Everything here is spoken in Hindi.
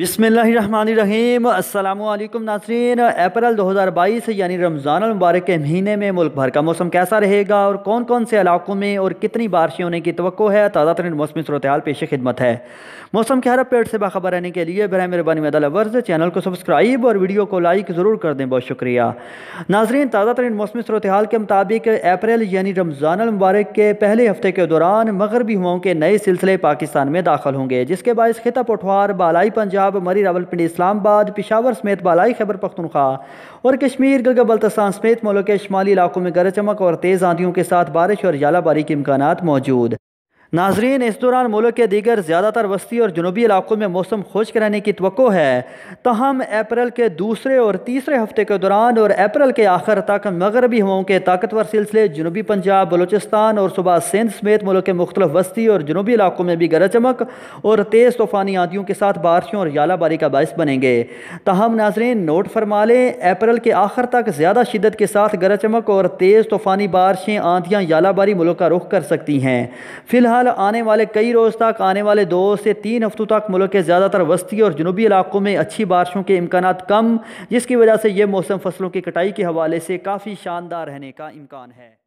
बिसमीम अल्लाम नासरीन अप्रैल 2022 यानी रमज़ान मुबारक के महीने में मुल्क भर का मौसम कैसा रहेगा और कौन कौन से इलाकों में और कितनी बारिशें होने की तो है ताज़ा तरीन मौसमी सूरत हाल पेश खिदमत है मौसम के हर अपडेट से बाखबर रहने के लिए बर मेहरबानी मदल वर्ज चैनल को सब्सक्राइब और वीडियो को लाइक ज़रूर कर दें बहुत शुक्रिया नाजरीन ताज़ा तरीन मौसमी सूरत हाल के मुताबिक अप्रैल यानी रमज़ान मुबारक के पहले हफ्ते के दौरान मगरबी हुओं के नए सिलसिले पाकिस्तान में दाखिल होंगे जिसके बायस खिता पठवार बालाई पंजाब पंजाब मरी रावलपिंडी इस्लामाबाद पिशावर समेत बालाई खैबर पख्तनख्वा और कश्मीर गलगा बल्तस्तान समेत मुल्क के शुमाली इलाकों में गरज चमक और तेज़ आंधियों के साथ बारिश और झालाबारी के इम्कान मौजूद नाजरीन इस दौरान मुल्क के दीगर ज़्यादातर वस्ती और जनूबी इलाकों में मौसम खुश्क रहने की तो है तहम अप्रैल के दूसरे और तीसरे हफ्ते के दौरान और अप्रैल के आखिर तक मगरबी हवाओं के ताकतवर सिलसिले जनूबी पंजाब बलोचिस्तान और सुबह सिंध समेत मुल्क के मुख्तलिफ वस्ती और जनूबी इलाकों में भी गरज चमक और तेज़ तूफ़ानी आंधियों के साथ बारिशों और यालाबारी का बायस बनेंगे तहम तो नाजरीन नोट फरमा लें अप्रैल के आखिर तक ज़्यादा शिदत के साथ गरज चमक और तेज़ तूफ़ानी बारिशें आंधियाँ यालाबारी मुल्क का रुख कर सकती हैं फिलहाल फिलहाल आने वाले कई रोज़ तक आने वाले दो से तीन हफ्तों तक मुल्क के ज़्यादातर वस्ती और जनूबी इलाकों में अच्छी बारिशों के इम्कान कम जिसकी वजह से ये मौसम फसलों की कटाई के हवाले से काफ़ी शानदार रहने का इम्कान है